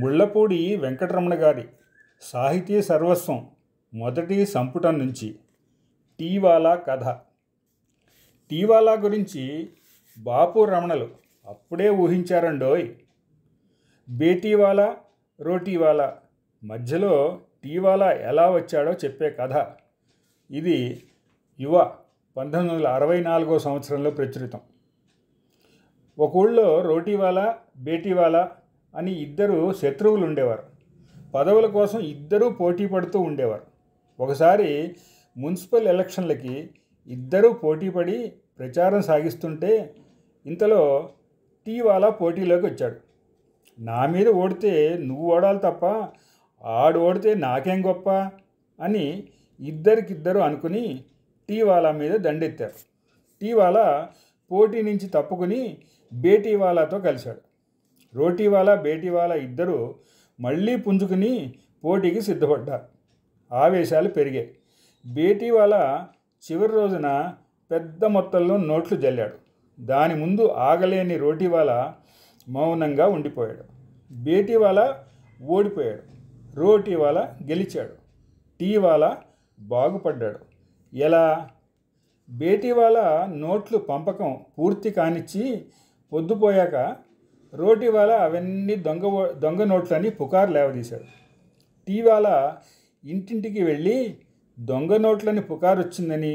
ముళ్ళపూడి వెంకటరమణ గారి సాహితీ సర్వస్వం మొదటి సంపుటం నుంచి టీవాలా కథ టీవాలా గురించి బాపు రమణలు అప్పుడే ఊహించారండోయ్ బేటీవాలా రోటీవాలా మధ్యలో టీవాలా ఎలా వచ్చాడో చెప్పే కథ ఇది యువ పంతొమ్మిది వందల అరవై నాలుగో సంవత్సరంలో ప్రచురితం ఒక ఊళ్ళో రోటీవాలా బేటీవాలా అని ఇద్దరు శత్రువులు ఉండేవారు పదవుల కోసం ఇద్దరూ పోటీ పడుతూ ఉండేవారు ఒకసారి మున్సిపల్ ఎలక్షన్లకి ఇద్దరూ పోటీ పడి ప్రచారం సాగిస్తుంటే ఇంతలో టీవాలా పోటీలోకి వచ్చాడు నా మీద ఓడితే నువ్వు ఓడాలి తప్ప ఆడు ఓడితే నాకేం గొప్ప అని ఇద్దరికిద్దరు అనుకుని టీవాలా మీద దండెత్తారు టీవాలా పోటీ నుంచి తప్పుకుని బేటీవాలాతో కలిశాడు రోటీవాలా బేటీవాలా ఇద్దరు మళ్ళీ పుంజుకుని పోటీకి సిద్ధపడ్డారు ఆవేశాలు పెరిగాయి బేటీవాల చివరి రోజున పెద్ద మొత్తంలో నోట్లు జల్లాడు దాని ముందు ఆగలేని రోటీవాల మౌనంగా ఉండిపోయాడు బేటీవాల ఓడిపోయాడు రోటీవాల గెలిచాడు టీవాల బాగుపడ్డాడు ఎలా బేటీవాల నోట్లు పంపకం పూర్తి కానిచ్చి పొద్దుపోయాక రోటి వాళ్ళ అవన్నీ దొంగ దొంగ నోట్లని పుకారు లేవదీశాడు టీవాల ఇంటింటికి వెళ్ళి దొంగ నోట్లని పుకారు వచ్చిందని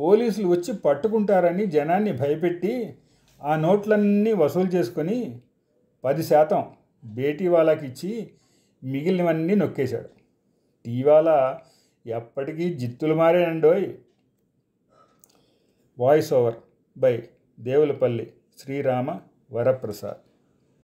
పోలీసులు వచ్చి పట్టుకుంటారని జనాన్ని భయపెట్టి ఆ నోట్లన్నీ వసూలు చేసుకొని పది శాతం బేటీ వాళ్ళకి ఇచ్చి మిగిలినవన్నీ నొక్కేశాడు టీవాల ఎప్పటికీ జిత్తులు మారేనండోయ్ voice over by Devulapalli Srirama Varaprasad